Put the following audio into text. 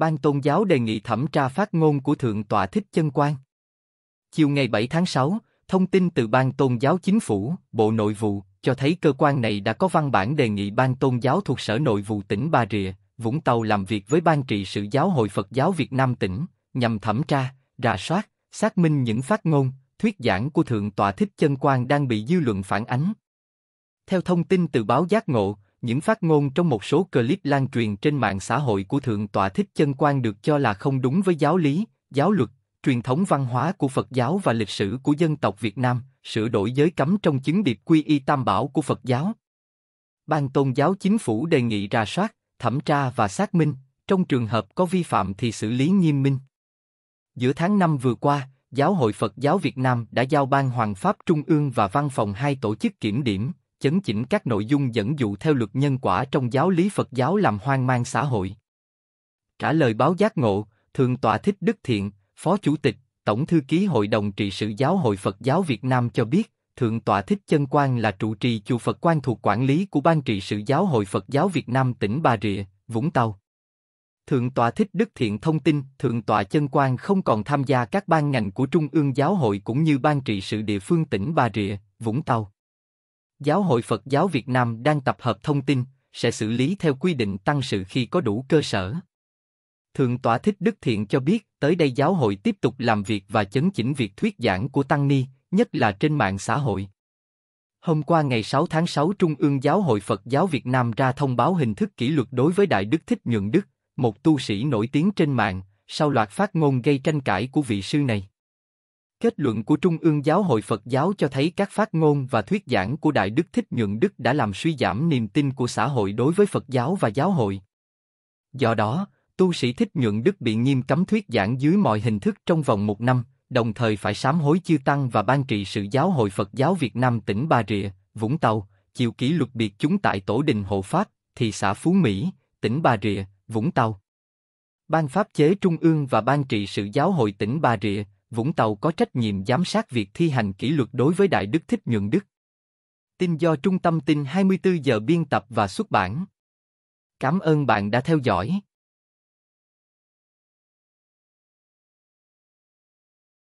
Ban Tôn giáo đề nghị thẩm tra phát ngôn của Thượng tọa Thích Chân Quang. Chiều ngày 7 tháng 6, thông tin từ Ban Tôn giáo Chính phủ, Bộ Nội vụ, cho thấy cơ quan này đã có văn bản đề nghị Ban Tôn giáo thuộc Sở Nội vụ tỉnh Bà Rịa, Vũng Tàu làm việc với Ban trị sự Giáo hội Phật giáo Việt Nam tỉnh, nhằm thẩm tra, rà soát, xác minh những phát ngôn, thuyết giảng của Thượng tọa Thích Chân Quang đang bị dư luận phản ánh. Theo thông tin từ báo Giác Ngộ, những phát ngôn trong một số clip lan truyền trên mạng xã hội của Thượng tọa Thích Chân Quang được cho là không đúng với giáo lý, giáo luật, truyền thống văn hóa của Phật giáo và lịch sử của dân tộc Việt Nam, sửa đổi giới cấm trong chứng điệp quy y tam bảo của Phật giáo. Ban tôn giáo chính phủ đề nghị rà soát, thẩm tra và xác minh, trong trường hợp có vi phạm thì xử lý nghiêm minh. Giữa tháng 5 vừa qua, Giáo hội Phật giáo Việt Nam đã giao Ban Hoàng Pháp Trung ương và Văn phòng hai tổ chức kiểm điểm, chấn chỉnh các nội dung dẫn dụ theo luật nhân quả trong giáo lý Phật giáo làm hoang mang xã hội. Trả lời báo giác ngộ, thượng tọa Thích Đức Thiện, Phó Chủ tịch, Tổng Thư ký Hội đồng trị sự giáo hội Phật giáo Việt Nam cho biết, Thượng tọa Thích Chân Quang là trụ trì chùa Phật Quan thuộc quản lý của Ban trị sự giáo hội Phật giáo Việt Nam tỉnh Bà Rịa, Vũng Tàu. Thượng tọa Thích Đức Thiện thông tin, Thượng tọa Chân Quang không còn tham gia các ban ngành của Trung ương Giáo hội cũng như Ban trị sự địa phương tỉnh Bà Rịa, Vũng Tàu. Giáo hội Phật giáo Việt Nam đang tập hợp thông tin, sẽ xử lý theo quy định tăng sự khi có đủ cơ sở. Thượng tọa Thích Đức Thiện cho biết, tới đây giáo hội tiếp tục làm việc và chấn chỉnh việc thuyết giảng của Tăng Ni, nhất là trên mạng xã hội. Hôm qua ngày 6 tháng 6 Trung ương Giáo hội Phật giáo Việt Nam ra thông báo hình thức kỷ luật đối với Đại Đức Thích Nhượng Đức, một tu sĩ nổi tiếng trên mạng, sau loạt phát ngôn gây tranh cãi của vị sư này. Kết luận của Trung ương Giáo hội Phật giáo cho thấy các phát ngôn và thuyết giảng của Đại Đức Thích Nhượng Đức đã làm suy giảm niềm tin của xã hội đối với Phật giáo và giáo hội. Do đó, tu sĩ Thích Nhượng Đức bị nghiêm cấm thuyết giảng dưới mọi hình thức trong vòng một năm, đồng thời phải sám hối chư tăng và ban trị sự giáo hội Phật giáo Việt Nam tỉnh Bà Rịa, Vũng Tàu, chịu kỷ luật biệt chúng tại tổ đình hộ pháp, thị xã Phú Mỹ, tỉnh Bà Rịa, Vũng Tàu. Ban pháp chế Trung ương và Ban trị sự giáo hội tỉnh Bà Rịa, Vũng Tàu có trách nhiệm giám sát việc thi hành kỷ luật đối với Đại Đức Thích nhuận Đức. Tin do Trung tâm tin 24 giờ biên tập và xuất bản. Cảm ơn bạn đã theo dõi.